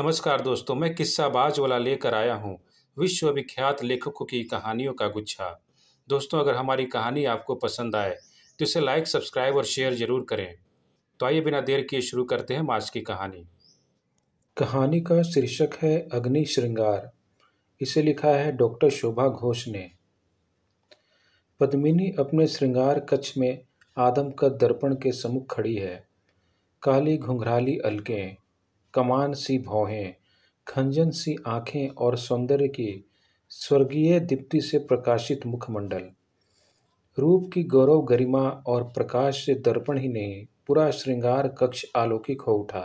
नमस्कार दोस्तों मैं किस्सा बाज वाला लेकर आया हूँ विश्वविख्यात लेखकों की कहानियों का गुच्छा दोस्तों अगर हमारी कहानी आपको पसंद आए तो इसे लाइक सब्सक्राइब और शेयर ज़रूर करें तो आइए बिना देर किए शुरू करते हैं आज की कहानी कहानी का शीर्षक है अग्नि श्रृंगार इसे लिखा है डॉक्टर शोभा घोष ने पद्मिनी अपने श्रृंगार कच्छ में आदम का दर्पण के समुख खड़ी है काली घुंघराली अलकें कमान सी भौहें खंजन सी आँखें और सौंदर्य की स्वर्गीय दीप्ति से प्रकाशित मुखमंडल रूप की गौरव गरिमा और प्रकाश से दर्पण ही नहीं पूरा श्रृंगार कक्ष आलौकिक हो उठा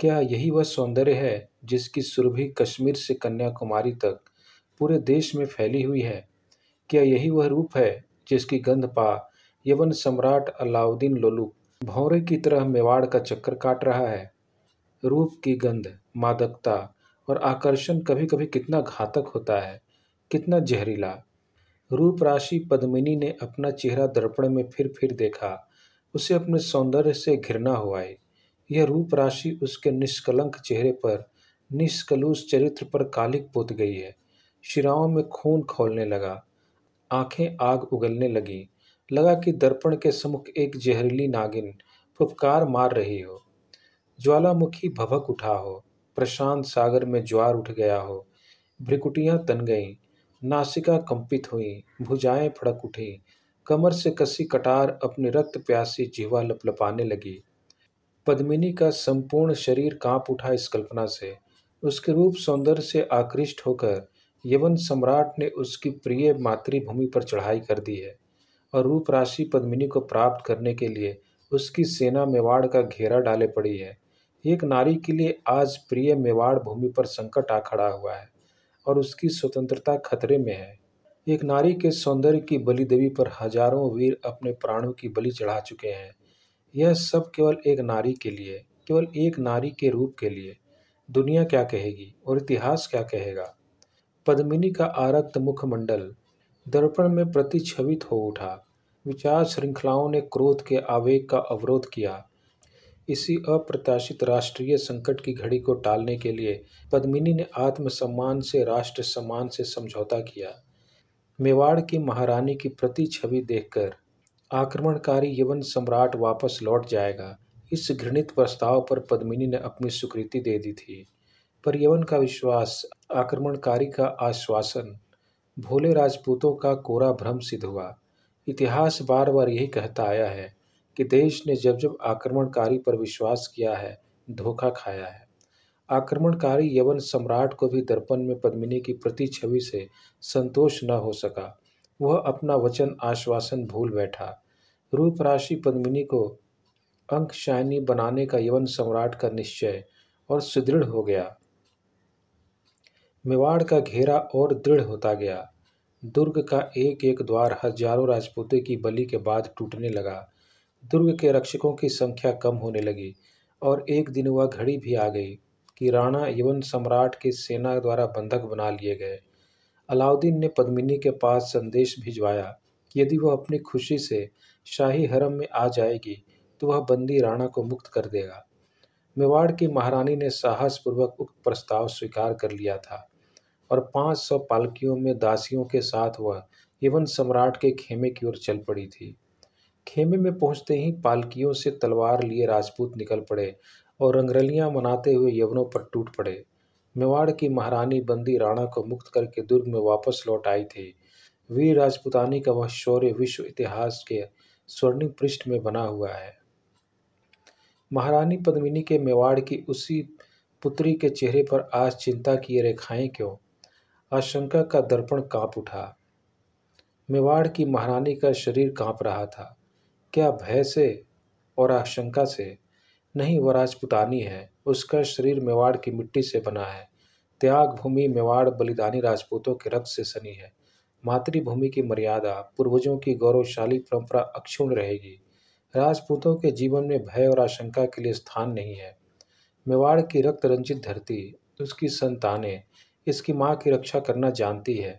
क्या यही वह सौंदर्य है जिसकी सुरभि कश्मीर से कन्याकुमारी तक पूरे देश में फैली हुई है क्या यही वह रूप है जिसकी गंध पा यवन सम्राट अलाउद्दीन लोलू भौरे की तरह मेवाड़ का चक्कर काट रहा है रूप की गंध मादकता और आकर्षण कभी कभी कितना घातक होता है कितना जहरीला रूप राशि पद्मिनी ने अपना चेहरा दर्पण में फिर फिर देखा उसे अपने सौंदर्य से घृणा हुआई यह रूप राशि उसके निष्कलंक चेहरे पर निष्कलूस चरित्र पर कालिक पोत गई है शिराओं में खून खोलने लगा आंखें आग उगलने लगी लगा कि दर्पण के समुख एक जहरीली नागिन फुफकार मार रही हो ज्वालामुखी भवक उठा हो प्रशांत सागर में ज्वार उठ गया हो भ्रिकुटियाँ तन गईं नासिका कंपित हुई भुजाएं फड़क उठी कमर से कसी कटार अपनी रक्त प्यासी जीवा लपलपाने लगी पद्मिनी का संपूर्ण शरीर कांप उठा इस कल्पना से उसके रूप सौंदर्य से आकृष्ट होकर यवन सम्राट ने उसकी प्रिय मातृभूमि पर चढ़ाई कर दी है और रूप राशि पद्मिनी को प्राप्त करने के लिए उसकी सेना मेवाड़ का घेरा डाले पड़ी है एक नारी के लिए आज प्रिय मेवाड़ भूमि पर संकट आ खड़ा हुआ है और उसकी स्वतंत्रता खतरे में है एक नारी के सौंदर्य की बलि देवी पर हजारों वीर अपने प्राणों की बलि चढ़ा चुके हैं यह सब केवल एक नारी के लिए केवल एक नारी के रूप के लिए दुनिया क्या कहेगी और इतिहास क्या कहेगा पद्मिनी का आरक्त मुखमंडल दर्पण में प्रतिछवित हो उठा विचार श्रृंखलाओं ने क्रोध के आवेग का अवरोध किया इसी अप्रत्याशित राष्ट्रीय संकट की घड़ी को टालने के लिए पद्मिनी ने आत्मसम्मान से राष्ट्र सम्मान से समझौता किया मेवाड़ की महारानी की प्रति छवि देखकर आक्रमणकारी यवन सम्राट वापस लौट जाएगा इस घृणित प्रस्ताव पर पद्मिनी ने अपनी स्वीकृति दे दी थी पर यवन का विश्वास आक्रमणकारी का आश्वासन भोले राजपूतों का कोरा भ्रम सिद्ध हुआ इतिहास बार बार यही कहता आया है कि देश ने जब जब आक्रमणकारी पर विश्वास किया है धोखा खाया है आक्रमणकारी यवन सम्राट को भी दर्पण में पद्मिनी की प्रति छवि से संतोष न हो सका वह अपना वचन आश्वासन भूल बैठा रूप राशि पद्मिनी को अंकशायनी बनाने का यवन सम्राट का निश्चय और सुदृढ़ हो गया मेवाड़ का घेरा और दृढ़ होता गया दुर्ग का एक एक द्वार हजारों राजपूतों की बलि के बाद टूटने लगा दुर्ग के रक्षकों की संख्या कम होने लगी और एक दिन वह घड़ी भी आ गई कि राणा यवन सम्राट की सेना द्वारा बंधक बना लिए गए अलाउद्दीन ने पद्मिनी के पास संदेश भिजवाया कि यदि वह अपनी खुशी से शाही हरम में आ जाएगी तो वह बंदी राणा को मुक्त कर देगा मेवाड़ की महारानी ने साहसपूर्वक उक्त प्रस्ताव स्वीकार कर लिया था और 500 पालकियों में दासियों के साथ वह यवन सम्राट के खेमे की ओर चल पड़ी थी खेमे में पहुंचते ही पालकियों से तलवार लिए राजपूत निकल पड़े और रंगरलियां मनाते हुए यवनों पर टूट पड़े मेवाड़ की महारानी बंदी राणा को मुक्त करके दुर्ग में वापस लौट आई थी वीर राजपूतानी का वह शौर्य विश्व इतिहास के स्वर्णिम पृष्ठ में बना हुआ है महारानी पद्मिनी के मेवाड़ की उसी पुत्री के चेहरे पर आज चिंता की रेखाएं क्यों आशंका का दर्पण कांप उठा मेवाड़ की महारानी का शरीर कांप रहा था क्या भय से और आशंका से नहीं वह राजपुतानी है उसका शरीर मेवाड़ की मिट्टी से बना है त्याग भूमि मेवाड़ बलिदानी राजपूतों के रक्त से सनी है मातृभूमि की मर्यादा पूर्वजों की गौरवशाली परंपरा अक्षुण रहेगी राजपूतों के जीवन में भय और आशंका के लिए स्थान नहीं है मेवाड़ की रक्त रंजित धरती उसकी संतानें इसकी माँ की रक्षा करना जानती है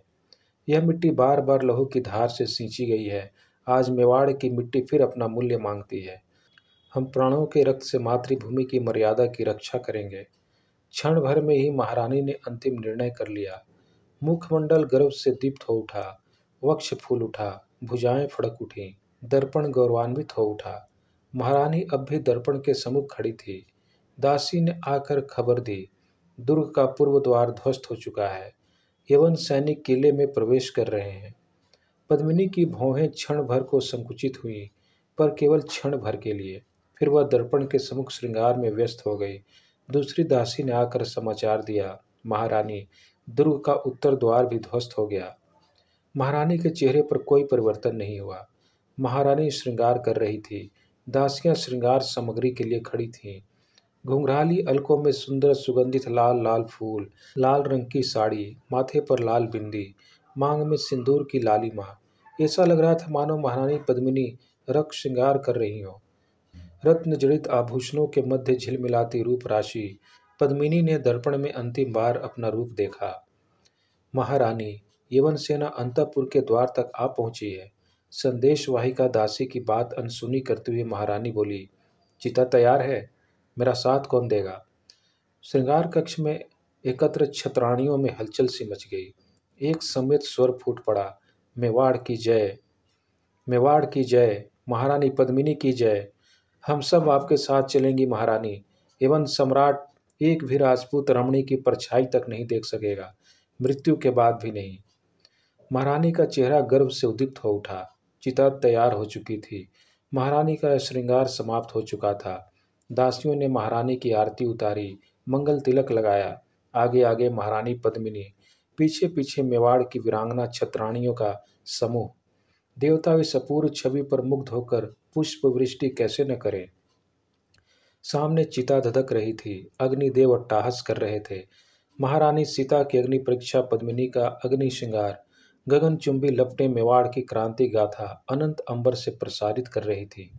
यह मिट्टी बार बार लहू की धार से सींची गई है आज मेवाड़ की मिट्टी फिर अपना मूल्य मांगती है हम प्राणों के रक्त से मातृभूमि की मर्यादा की रक्षा करेंगे क्षण भर में ही महारानी ने अंतिम निर्णय कर लिया मुखमंडल गर्व से दीप्त हो उठा वक्ष फूल उठा भुजाएं फड़क उठी दर्पण गौरवान्वित हो उठा महारानी अब भी दर्पण के सम्मुख खड़ी थी दासी ने आकर खबर दी दुर्ग का पूर्व द्वार ध्वस्त हो चुका है यवन सैनिक किले में प्रवेश कर रहे हैं पद्मिनी की भौहें क्षण भर को संकुचित हुई पर केवल क्षण भर के लिए फिर वह दर्पण के समुख श्रृंगार में व्यस्त हो गई दूसरी दासी ने आकर समाचार दिया महारानी दुर्ग का उत्तर द्वार भी ध्वस्त हो गया महारानी के चेहरे पर कोई परिवर्तन नहीं हुआ महारानी श्रृंगार कर रही थी दासियां श्रृंगार सामग्री के लिए खड़ी थीं घुंघराली अलकों में सुंदर सुगंधित लाल लाल फूल लाल रंग की साड़ी माथे पर लाल बिंदी मांग में सिंदूर की लाली माँ ऐसा लग रहा था मानो महारानी पद्मिनी रक्त श्रृंगार कर रही हो रत्न जड़ित आभूषणों के मध्य झिलमिलाती रूप राशि पद्मिनी ने दर्पण में अंतिम बार अपना रूप देखा महारानी यवन सेना अंतपुर के द्वार तक आ पहुंची है संदेशवाहिका दासी की बात अनसुनी करते हुए महारानी बोली चिता तैयार है मेरा साथ कौन देगा श्रृंगार कक्ष में एकत्र छत्राणियों में हलचल सी मच गई एक समेत स्वर फूट पड़ा मेवाड़ की जय मेवाड़ की जय महारानी पद्मिनी की जय हम सब आपके साथ चलेंगी महारानी एवं सम्राट एक भी राजपूत रमणी की परछाई तक नहीं देख सकेगा मृत्यु के बाद भी नहीं महारानी का चेहरा गर्व से उदित हो उठा चिता तैयार हो चुकी थी महारानी का श्रृंगार समाप्त हो चुका था दासियों ने महारानी की आरती उतारी मंगल तिलक लगाया आगे आगे महारानी पद्मिनी पीछे पीछे मेवाड़ की वीरांगना छत्राणियों का समूह देवता इस अपूर्व छवि पर मुग्ध होकर पुष्प वृष्टि कैसे न करें सामने चिता धधक रही थी अग्निदेव अट्टाहस कर रहे थे महारानी सीता की अग्नि परीक्षा पद्मिनी का अग्नि श्रृंगार गगन चुंबी लपटे मेवाड़ की क्रांति गाथा अनंत अंबर से प्रसारित कर रही थी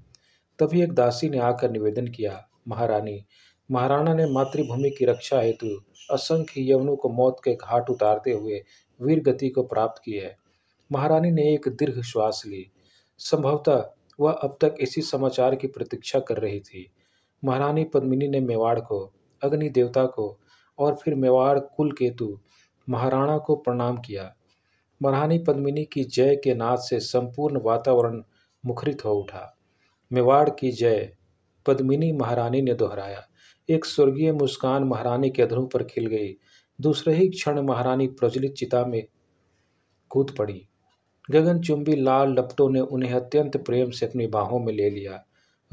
तभी एक दासी ने आकर निवेदन किया महारानी महाराणा ने मातृभूमि की रक्षा हेतु असंख्य यवनों को मौत के घाट उतारते हुए वीर गति को प्राप्त की है महारानी ने एक दीर्घ श्वास ली संभवतः वह अब तक इसी समाचार की प्रतीक्षा कर रही थी महारानी पद्मिनी ने मेवाड़ को अग्नि देवता को और फिर मेवाड़ कुल केतु महाराणा को प्रणाम किया महारानी पद्मिनी की जय के नाद से संपूर्ण वातावरण मुखरित हो उठा मेवाड़ की जय पद्मिनी महारानी ने दोहराया एक स्वर्गीय मुस्कान महारानी के अधरों पर खिल गई दूसरे ही क्षण महारानी प्रज्वलित चिता में कूद पड़ी गगनचुंबी लाल लपटों ने उन्हें अत्यंत प्रेम से अपनी बाहों में ले लिया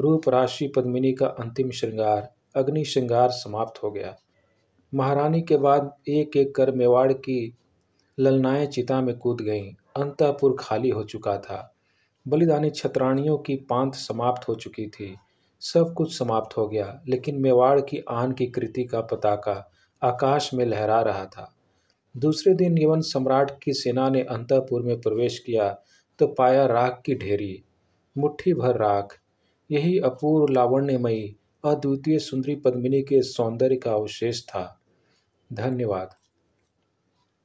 रूप राशि पद्मिनी का अंतिम श्रृंगार अग्नि श्रृंगार समाप्त हो गया महारानी के बाद एक एक कर मेवाड़ की ललनाएं चिता में कूद गईं अंतापुर खाली हो चुका था बलिदानी छत्राणियों की पांत समाप्त हो चुकी थी सब कुछ समाप्त हो गया लेकिन मेवाड़ की आन की कृति का पताका आकाश में लहरा रहा था दूसरे दिन यवन सम्राट की सेना ने अंतपुर में प्रवेश किया तो पाया राख की ढेरी मुट्ठी भर राख यही अपूर्व लावण्यमयी अद्वितीय सुंदरी पद्मिनी के सौंदर्य का अवशेष था धन्यवाद